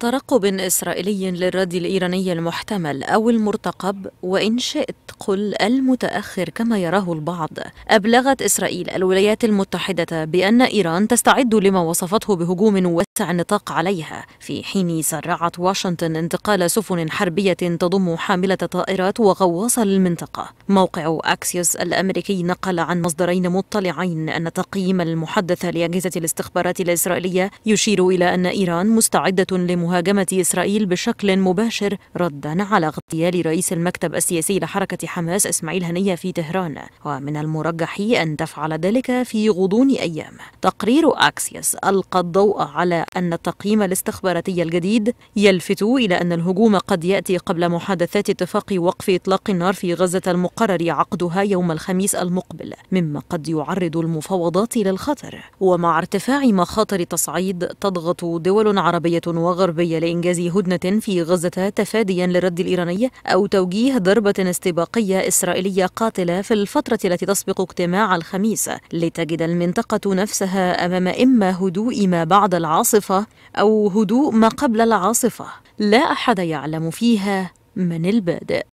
ترقب إسرائيلي للرد الإيراني المحتمل أو المرتقب وإن شئت قل المتأخر كما يراه البعض أبلغت إسرائيل الولايات المتحدة بأن إيران تستعد لما وصفته بهجوم النطاق عليها في حين سرعت واشنطن انتقال سفن حربية تضم حاملة طائرات وغواصة للمنطقة موقع أكسيوس الأمريكي نقل عن مصدرين مطلعين أن تقييم المحدث لأجهزة الاستخبارات الإسرائيلية يشير إلى أن إيران مستعدة لمهاجمة إسرائيل بشكل مباشر ردا على اغتيال رئيس المكتب السياسي لحركة حماس إسماعيل هنية في تهران ومن المرجح أن تفعل ذلك في غضون أيام تقرير أكسيوس ألقى الضوء على أن التقييم الاستخباراتي الجديد يلفت إلى أن الهجوم قد يأتي قبل محادثات اتفاق وقف إطلاق النار في غزة المقرر عقدها يوم الخميس المقبل مما قد يعرض المفاوضات للخطر ومع ارتفاع مخاطر التصعيد تضغط دول عربية وغربية لإنجاز هدنة في غزة تفاديا للرد الإيراني أو توجيه ضربة استباقية إسرائيلية قاتلة في الفترة التي تسبق اجتماع الخميس لتجد المنطقة نفسها أمام إما هدوء ما بعد العصر العاصفة أو هدوء ما قبل العاصفة لا أحد يعلم فيها من البادئ